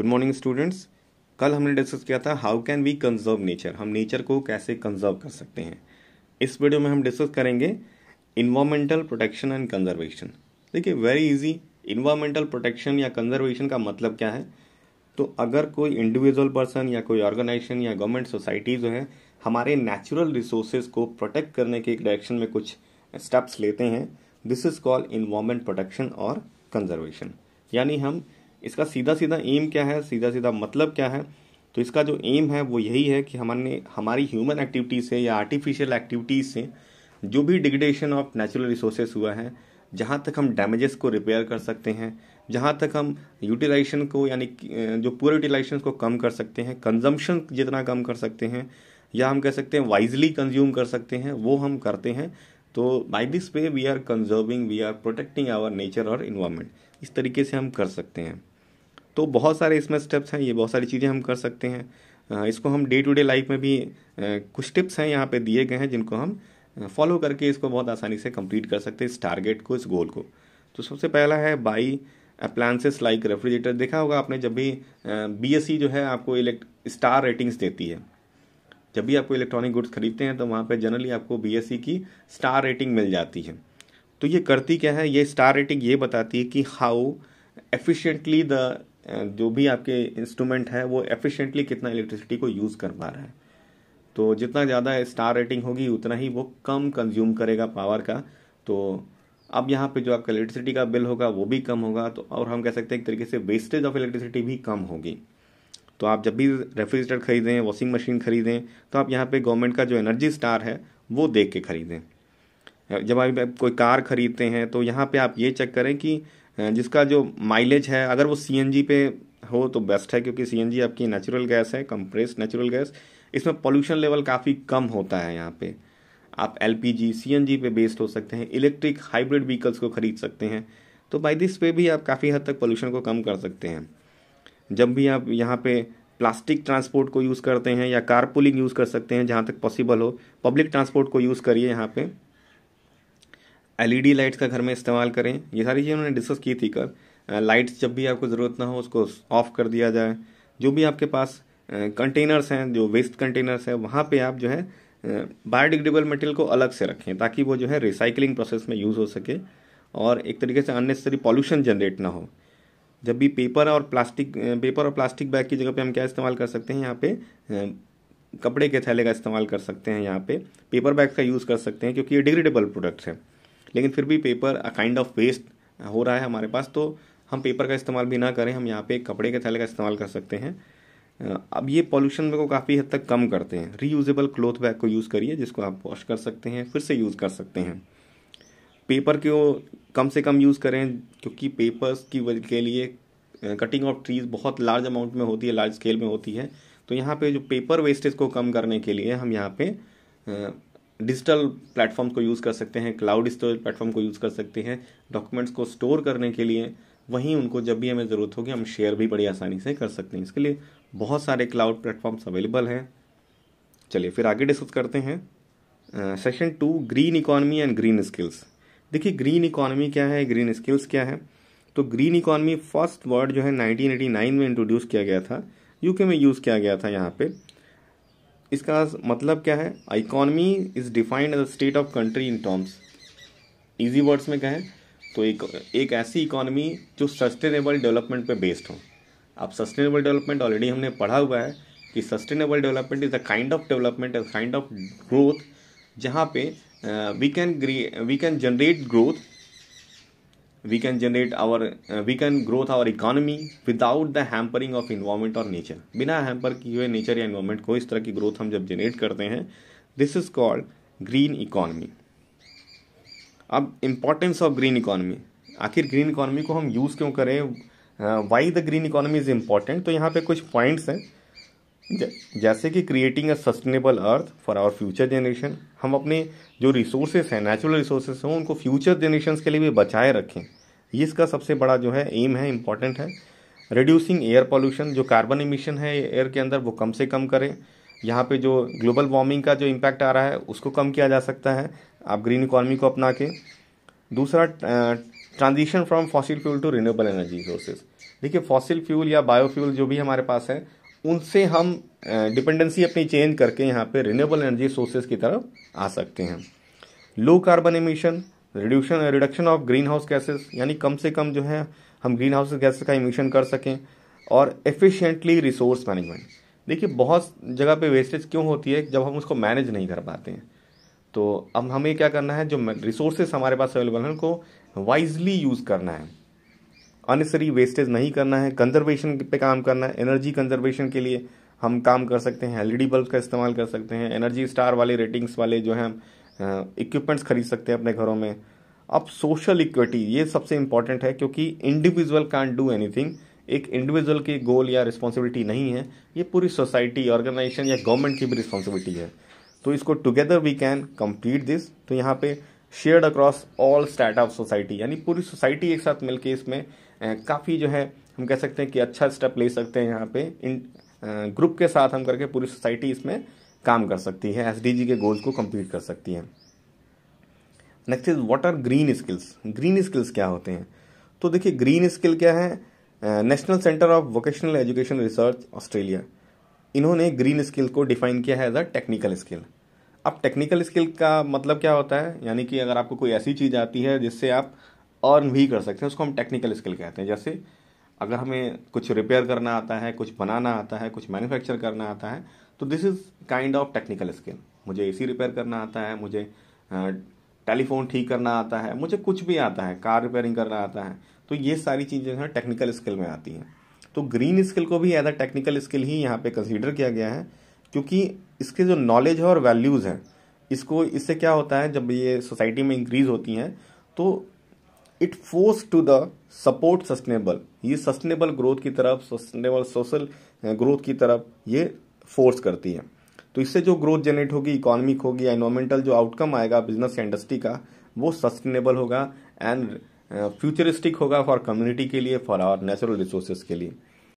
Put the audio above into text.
good morning students कल हमने discuss किया था how can we conserve nature हम नेचर को कैसे कंजर्व कर सकते हैं इस वीडियो में हम डिस्कस करेंगे इन्वामेंटल प्रोटेक्शन एंड कंजर्वेशन देखिए वेरी इजी इन्वामेंटल प्रोटेक्शन या कंजर्वेशन का मतलब क्या है तो अगर कोई इंडिविजुअल पर्सन या कोई ऑर्गेनाइजेशन या गवर्नमेंट सोसाइटी जो है हमारे नेचुरल रिसोर्सेज को प्रोटेक्ट करने के डायरेक्शन में कुछ स्टेप्स लेते हैं this is called environment protection और कंजर्वेशन यानी हम इसका सीधा सीधा एम क्या है सीधा सीधा मतलब क्या है तो इसका जो एम है वो यही है कि हमारे हमारी ह्यूमन एक्टिविटीज़ से या आर्टिफिशियल एक्टिविटीज़ से जो भी डिग्रेडेशन ऑफ नेचुरल रिसोर्सेज हुआ है जहाँ तक हम डैमेजेस को रिपेयर कर सकते हैं जहाँ तक हम यूटिलाइजेशन को यानी जो पूरे यूटिलाइजेशन को कम कर सकते हैं कंजम्पशन जितना कम कर सकते हैं या हम कह सकते हैं वाइजली कंज्यूम कर सकते हैं वो हम करते हैं तो by this way we are conserving we are protecting our nature और इन्वायरमेंट इस तरीके से हम कर सकते हैं तो बहुत सारे इसमें स्टेप्स हैं ये बहुत सारी चीज़ें हम कर सकते हैं इसको हम डे टू डे लाइफ में भी कुछ टिप्स हैं यहाँ पे दिए गए हैं जिनको हम फॉलो करके इसको बहुत आसानी से कंप्लीट कर सकते हैं इस टारगेट को इस गोल को तो सबसे पहला है बाई अप्लायंसेस लाइक रेफ्रिजरेटर देखा होगा आपने जब भी बी e जो है आपको इलेक्ट स्टार रेटिंग्स देती है जब भी आपको इलेक्ट्रॉनिक गुड्स खरीदते हैं तो वहाँ पर जनरली आपको बी e की स्टार रेटिंग मिल जाती है तो ये करती क्या है ये स्टार रेटिंग ये बताती है कि हाउ एफिशिएंटली द जो भी आपके इंस्ट्रूमेंट है वो एफिशिएंटली कितना इलेक्ट्रिसिटी को यूज़ कर पा रहा है तो जितना ज़्यादा स्टार रेटिंग होगी उतना ही वो कम कंज्यूम करेगा पावर का तो अब यहाँ पे जो आपका इलेक्ट्रिसिटी का बिल होगा वो भी कम होगा तो और हम कह सकते हैं एक तरीके से वेस्टेज ऑफ इलेक्ट्रिसिटी भी कम होगी तो आप जब भी रेफ्रिजरेटर ख़रीदें वॉशिंग मशीन ख़रीदें तो आप यहाँ पे गवर्नमेंट का जो एनर्जी स्टार है वो देख के ख़रीदें जब आप कोई कार ख़रीदते हैं तो यहाँ पे आप ये चेक करें कि जिसका जो माइलेज है अगर वो सी पे हो तो बेस्ट है क्योंकि सी आपकी नेचुरल गैस है कंप्रेस नेचुरल गैस इसमें पोल्यूशन लेवल काफ़ी कम होता है यहाँ पर आप L P G C N G पे बेस्ड हो सकते हैं इलेक्ट्रिक हाइब्रिड व्हीकल्स को ख़रीद सकते हैं तो बाई दिस पे भी आप काफ़ी हद तक पोल्यूशन को कम कर सकते हैं जब भी आप यहाँ पे प्लास्टिक ट्रांसपोर्ट को यूज़ करते हैं या कार पुलिंग यूज़ कर सकते हैं जहाँ तक पॉसिबल हो पब्लिक ट्रांसपोर्ट को यूज़ करिए यहाँ पे एलईडी लाइट्स का घर में इस्तेमाल करें ये सारी चीज़ें उन्होंने डिस्कस की थी कर लाइट्स जब भी आपको ज़रूरत ना हो उसको ऑफ कर दिया जाए जो भी आपके पास कंटेनर्स हैं जो वेस्ट कंटेनर्स हैं वहाँ पर आप जो है बायोडिग्रेडेबल मटेरियल को अलग से रखें ताकि वो जो है रिसाइकलिंग प्रोसेस में यूज़ हो सके और एक तरीके से अननेसेसरी पॉल्यूशन जनरेट ना हो जब भी पेपर और प्लास्टिक पेपर और प्लास्टिक बैग की जगह पे हम क्या इस्तेमाल कर सकते हैं यहाँ पे कपड़े के थैले का इस्तेमाल कर सकते हैं यहाँ पे पेपर बैग का यूज़ कर सकते हैं क्योंकि ये डिग्रेडेबल प्रोडक्ट्स हैं लेकिन फिर भी paper a kind of waste हो रहा है हमारे पास तो हम पेपर का इस्तेमाल भी ना करें हम यहाँ पे कपड़े के थैले का इस्तेमाल कर सकते हैं अब ये पॉल्यूशन को काफ़ी हद तक कम करते हैं रीयूजेबल क्लोथ बैग को यूज़ करिए जिसको आप वॉश कर सकते हैं फिर से यूज़ कर सकते हैं पेपर को कम से कम यूज़ करें क्योंकि पेपर्स की वजह के लिए कटिंग ऑफ ट्रीज़ बहुत लार्ज अमाउंट में होती है लार्ज स्केल में होती है तो यहाँ पे जो पेपर वेस्टेज को कम करने के लिए हम यहाँ पे डिजिटल प्लेटफॉर्म्स को यूज़ कर सकते हैं क्लाउड स्टोरेज प्लेटफॉर्म को यूज़ कर सकते हैं डॉक्यूमेंट्स को स्टोर करने के लिए वहीं उनको जब भी हमें ज़रूरत होगी हम शेयर भी बड़ी आसानी से कर सकते हैं इसके लिए बहुत सारे क्लाउड प्लेटफॉर्म्स अवेलेबल हैं चलिए फिर आगे डिस्कस करते हैं session two green economy and green skills देखिए ग्रीन इकोनॉमी क्या है ग्रीन स्किल्स क्या है तो ग्रीन इकोनॉमी फर्स्ट वर्ड जो है 1989 में इंट्रोड्यूस किया गया था यूके में यूज़ किया गया था यहाँ पे इसका मतलब क्या है economy is defined as a state of country in terms easy words में कहें तो एक एक ऐसी इकोनॉमी जो सस्टेनेबल डेवलपमेंट पे बेस्ड हो अब सस्टेनेबल डेवलपमेंट ऑलरेडी हमने पढ़ा हुआ है कि sustainable development is a kind of development a kind of growth जहाँ पे we can we can generate growth we can generate our we can growth our economy without the hampering of environment और nature बिना hamper किए हुए nature या environment को इस तरह की ग्रोथ हम जब जनरेट करते हैं this is called green economy अब इम्पॉर्टेंस ऑफ ग्रीन इकॉनमी आखिर ग्रीन इकॉनमी को हम यूज़ क्यों करें why the green economy is important तो यहाँ पे कुछ पॉइंट्स हैं जैसे कि creating a sustainable earth for our future generation हम अपने जो रिसोर्सेज हैं नेचुरल रिसोर्सेज हैं उनको फ्यूचर जनरेशन के लिए भी बचाए रखें ये इसका सबसे बड़ा जो है एम है इम्पॉर्टेंट है रिड्यूसिंग एयर पॉल्यूशन जो कार्बन इमिशन है एयर के अंदर वो कम से कम करें यहाँ पे जो ग्लोबल वार्मिंग का जो इम्पैक्ट आ रहा है उसको कम किया जा सकता है आप ग्रीन इकोनॉमी को अपना के दूसरा transition from fossil fuel to renewable energy resources देखिए फॉसिल फ्यूल या बायोफ्यूल जो भी हमारे पास है उनसे हम डिपेंडेंसी अपनी चेंज करके यहाँ पे रिन्यूएबल एनर्जी सोर्सेज की तरफ आ सकते हैं low carbon emission reduction reduction of green house gases यानी कम से कम जो है हम ग्रीन हाउस गैसेस का इमिशन कर सकें और एफिशिएंटली रिसोर्स मैनेजमेंट देखिए बहुत जगह पे वेस्टेज क्यों होती है जब हम उसको मैनेज नहीं कर पाते हैं तो अब हमें क्या करना है जो रिसोर्सेस हमारे पास अवेलेबल हैं उनको वाइजली यूज़ करना है अननेसरी वेस्टेज नहीं करना है कंजर्वेशन पे काम करना है एनर्जी कंजर्वेशन के लिए हम काम कर सकते हैं एलईडी बल्ब e का इस्तेमाल कर सकते हैं एनर्जी स्टार वाले रेटिंग्स वाले जो हैं इक्विपमेंट्स खरीद सकते हैं अपने घरों में अब सोशल इक्विटी ये सबसे इंपॉर्टेंट है क्योंकि इंडिविजुअल कान डू एनीथिंग एक इंडिविजुअल की गोल या रिस्पॉन्सिबिलिटी नहीं है ये पूरी सोसाइटी ऑर्गेनाइजेशन या गवर्नमेंट की भी रिस्पॉन्सिबिलिटी है तो इसको together we can complete this तो यहाँ पे shared across all start of society यानी पूरी सोसाइटी एक साथ मिलकर इसमें काफ़ी जो है हम कह सकते हैं कि अच्छा स्टेप ले सकते हैं यहाँ पे इन ग्रुप के साथ हम करके पूरी सोसाइटी इसमें काम कर सकती है एस के गोल्स को कंप्लीट कर सकती है next is what are green skills green skills क्या होते हैं तो देखिए ग्रीन स्किल क्या है national centre of vocational education research Australia इन्होंने ग्रीन स्किल को डिफाइन किया है एज अ टेक्निकल स्किल अब टेक्निकल स्किल का मतलब क्या होता है यानी कि अगर आपको कोई ऐसी चीज़ आती है जिससे आप अर्न भी कर सकते हैं उसको हम टेक्निकल स्किल कहते हैं जैसे अगर हमें कुछ रिपेयर करना आता है कुछ बनाना आता है कुछ मैन्युफैक्चर करना आता है तो this is kind of technical skill मुझे ए रिपेयर करना आता है मुझे टेलीफोन ठीक करना आता है मुझे कुछ भी आता है कार रिपेयरिंग करना आता है तो ये सारी चीज़ें है टेक्निकल स्किल में आती हैं तो ग्रीन स्किल को भी एज अ टेक्निकल स्किल ही यहाँ पे कंसीडर किया गया है क्योंकि इसके जो नॉलेज है और वैल्यूज़ हैं इसको इससे क्या होता है जब ये सोसाइटी में इंक्रीज होती हैं तो it force to the support sustainable ये सस्टेनेबल ग्रोथ की तरफ सस्टेनेबल सोशल ग्रोथ की तरफ ये फोर्स करती है तो इससे जो ग्रोथ जनरेट होगी इकोनॉमिक होगी एनवायरमेंटल जो आउटकम आएगा बिजनेस इंडस्ट्री का वो सस्टेनेबल होगा एंड फ्यूचरिस्टिक eh, होगा फॉर कम्युनिटी के लिए फॉर आवर नेचुरल रिसोर्सेज के लिए